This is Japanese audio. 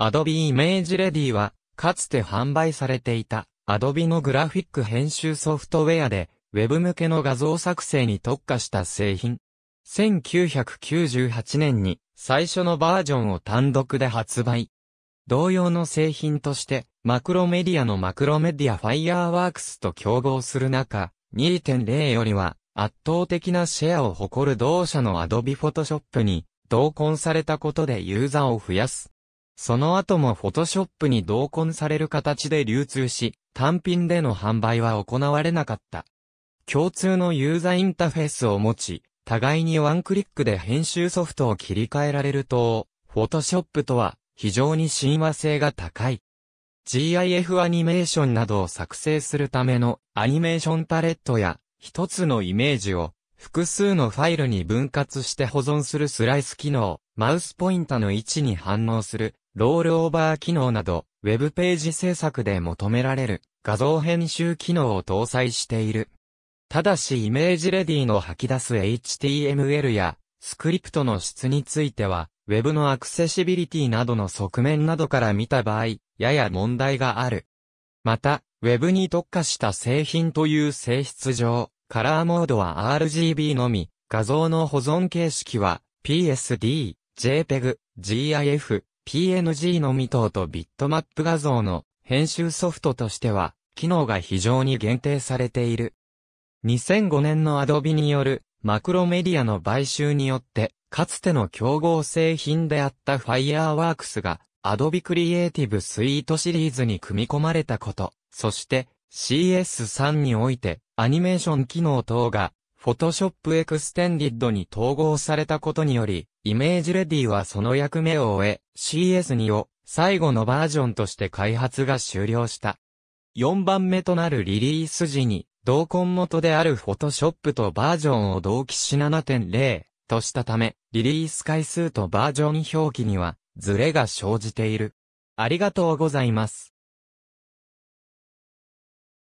Adobe Image Ready は、かつて販売されていた Adobe のグラフィック編集ソフトウェアで、Web 向けの画像作成に特化した製品。1998年に最初のバージョンを単独で発売。同様の製品として、マクロメディアのマクロメディアファイアーワークスと競合する中、2.0よりは圧倒的なシェアを誇る同社の Adobe Photoshop に同梱されたことでユーザーを増やすその後もフォトショップに同梱される形で流通し、単品での販売は行われなかった。共通のユーザインターフェースを持ち、互いにワンクリックで編集ソフトを切り替えられると、フォトショップとは非常に親和性が高い。GIF アニメーションなどを作成するためのアニメーションパレットや一つのイメージを複数のファイルに分割して保存するスライス機能、マウスポインタの位置に反応するロールオーバー機能など、ウェブページ制作で求められる画像編集機能を搭載している。ただしイメージレディの吐き出す HTML やスクリプトの質については、ウェブのアクセシビリティなどの側面などから見た場合、やや問題がある。また、ウェブに特化した製品という性質上、カラーモードは RGB のみ、画像の保存形式は PSD、JPEG、GIF、PNG の未等とビットマップ画像の編集ソフトとしては、機能が非常に限定されている。2005年の Adobe によるマクロメディアの買収によって、かつての競合製品であった Fireworks が Adobe Creative Suite シリーズに組み込まれたこと、そして CS3 においてアニメーション機能等が Photoshop Extended に統合されたことにより、イメージレディはその役目を終え、CS2 を最後のバージョンとして開発が終了した。4番目となるリリース時に、同梱元であるフォトショップとバージョンを同期し7.0としたため、リリース回数とバージョン表記には、ズレが生じている。ありがとうございます。